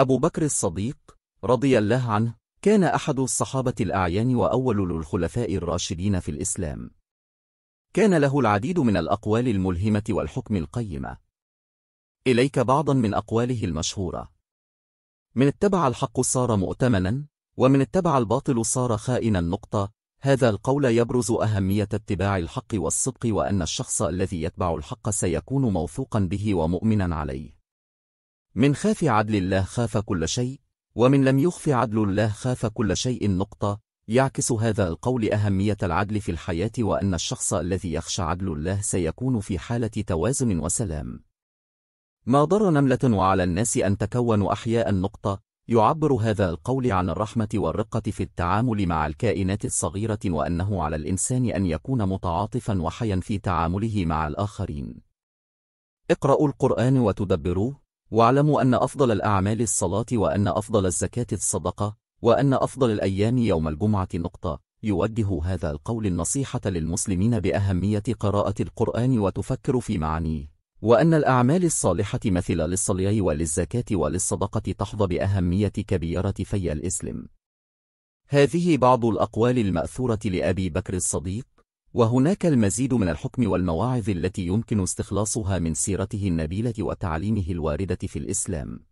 أبو بكر الصديق رضي الله عنه كان أحد الصحابة الأعيان وأول الخلفاء الراشدين في الإسلام كان له العديد من الأقوال الملهمة والحكم القيمة إليك بعضا من أقواله المشهورة من اتبع الحق صار مؤتمنا ومن اتبع الباطل صار خائنا نقطة هذا القول يبرز أهمية اتباع الحق والصدق وأن الشخص الذي يتبع الحق سيكون موثوقا به ومؤمنا عليه من خاف عدل الله خاف كل شيء ومن لم يخف عدل الله خاف كل شيء نقطة يعكس هذا القول أهمية العدل في الحياة وأن الشخص الذي يخشى عدل الله سيكون في حالة توازن وسلام ما ضر نملة وعلى الناس أن تكونوا أحياء النقطة يعبر هذا القول عن الرحمة والرقة في التعامل مع الكائنات الصغيرة وأنه على الإنسان أن يكون متعاطفا وحيا في تعامله مع الآخرين اقرأوا القرآن وتدبروه واعلموا أن أفضل الأعمال الصلاة وأن أفضل الزكاة الصدقة وأن أفضل الأيام يوم الجمعة نقطة يوجه هذا القول النصيحة للمسلمين بأهمية قراءة القرآن وتفكر في معانيه وأن الأعمال الصالحة مثل للصلي وللزكاة وللصدقة تحظى بأهمية كبيرة في الإسلام هذه بعض الأقوال المأثورة لأبي بكر الصديق وهناك المزيد من الحكم والمواعظ التي يمكن استخلاصها من سيرته النبيلة وتعليمه الواردة في الإسلام